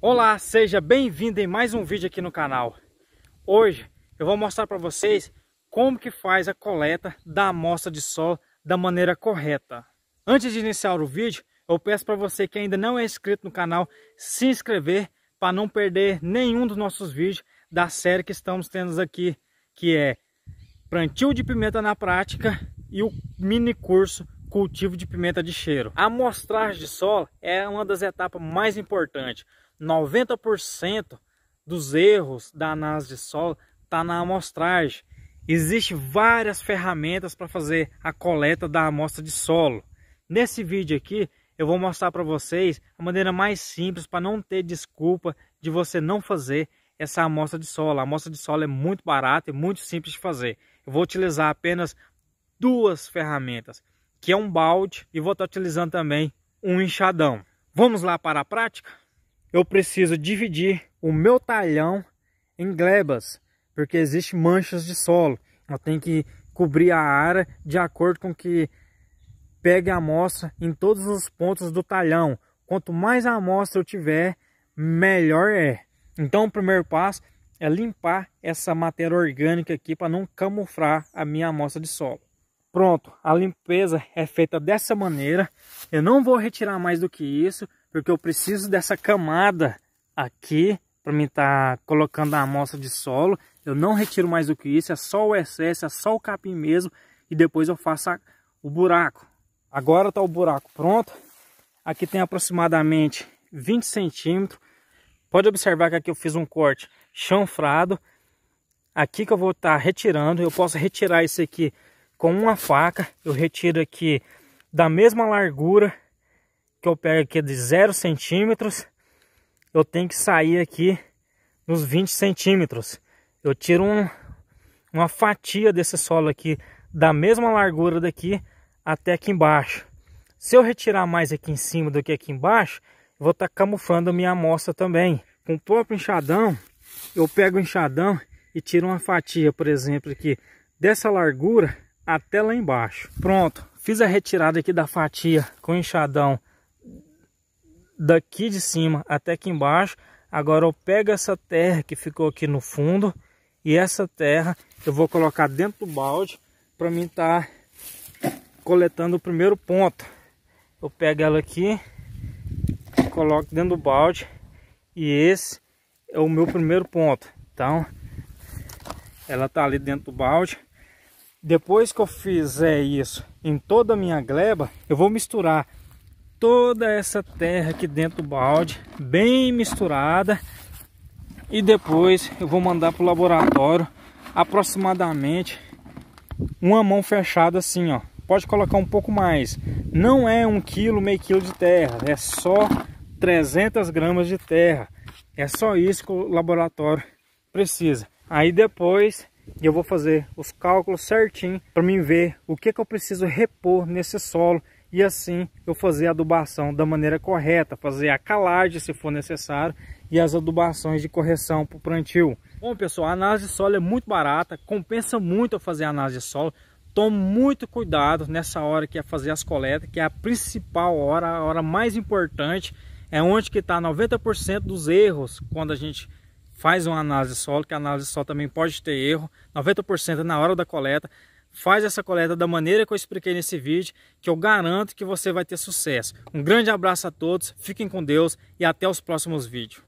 Olá, seja bem-vindo em mais um vídeo aqui no canal. Hoje eu vou mostrar para vocês como que faz a coleta da amostra de solo da maneira correta. Antes de iniciar o vídeo, eu peço para você que ainda não é inscrito no canal, se inscrever para não perder nenhum dos nossos vídeos da série que estamos tendo aqui, que é Plantio de Pimenta na Prática e o mini curso Cultivo de Pimenta de Cheiro. A amostragem de solo é uma das etapas mais importantes, 90% dos erros da análise de solo está na amostragem. Existem várias ferramentas para fazer a coleta da amostra de solo. Nesse vídeo aqui, eu vou mostrar para vocês a maneira mais simples para não ter desculpa de você não fazer essa amostra de solo. A amostra de solo é muito barata e muito simples de fazer. Eu vou utilizar apenas duas ferramentas, que é um balde e vou estar tá utilizando também um enxadão. Vamos lá para a prática? eu preciso dividir o meu talhão em glebas, porque existem manchas de solo. Eu tenho que cobrir a área de acordo com que pegue a amostra em todos os pontos do talhão. Quanto mais amostra eu tiver, melhor é. Então o primeiro passo é limpar essa matéria orgânica aqui para não camuflar a minha amostra de solo. Pronto, a limpeza é feita dessa maneira. Eu não vou retirar mais do que isso, porque eu preciso dessa camada aqui para mim estar tá colocando a amostra de solo. Eu não retiro mais do que isso, é só o excesso, é só o capim mesmo e depois eu faço a, o buraco. Agora está o buraco pronto. Aqui tem aproximadamente 20 centímetros. Pode observar que aqui eu fiz um corte chanfrado. Aqui que eu vou estar tá retirando, eu posso retirar isso aqui com uma faca. Eu retiro aqui da mesma largura que eu pego aqui é de 0 centímetros, eu tenho que sair aqui nos 20 centímetros. Eu tiro um, uma fatia desse solo aqui, da mesma largura daqui até aqui embaixo. Se eu retirar mais aqui em cima do que aqui embaixo, vou estar tá camuflando a minha amostra também. Com o próprio enxadão, eu pego o enxadão e tiro uma fatia, por exemplo, aqui dessa largura até lá embaixo. Pronto, fiz a retirada aqui da fatia com o enxadão daqui de cima até aqui embaixo. Agora eu pego essa terra que ficou aqui no fundo e essa terra eu vou colocar dentro do balde para mim estar tá coletando o primeiro ponto. Eu pego ela aqui, coloco dentro do balde e esse é o meu primeiro ponto. Então, ela tá ali dentro do balde. Depois que eu fizer isso em toda a minha gleba, eu vou misturar toda essa terra aqui dentro do balde, bem misturada. E depois eu vou mandar para o laboratório aproximadamente uma mão fechada assim, ó. Pode colocar um pouco mais. Não é um quilo, meio quilo de terra. É só 300 gramas de terra. É só isso que o laboratório precisa. Aí depois eu vou fazer os cálculos certinho para mim ver o que, que eu preciso repor nesse solo e assim eu fazer a adubação da maneira correta, fazer a calagem se for necessário e as adubações de correção para o plantio. Bom pessoal, a análise de solo é muito barata, compensa muito eu fazer a análise de solo, tome muito cuidado nessa hora que é fazer as coletas, que é a principal hora, a hora mais importante, é onde que está 90% dos erros quando a gente faz uma análise de solo, que a análise de solo também pode ter erro, 90% é na hora da coleta, faz essa coleta da maneira que eu expliquei nesse vídeo, que eu garanto que você vai ter sucesso. Um grande abraço a todos, fiquem com Deus e até os próximos vídeos.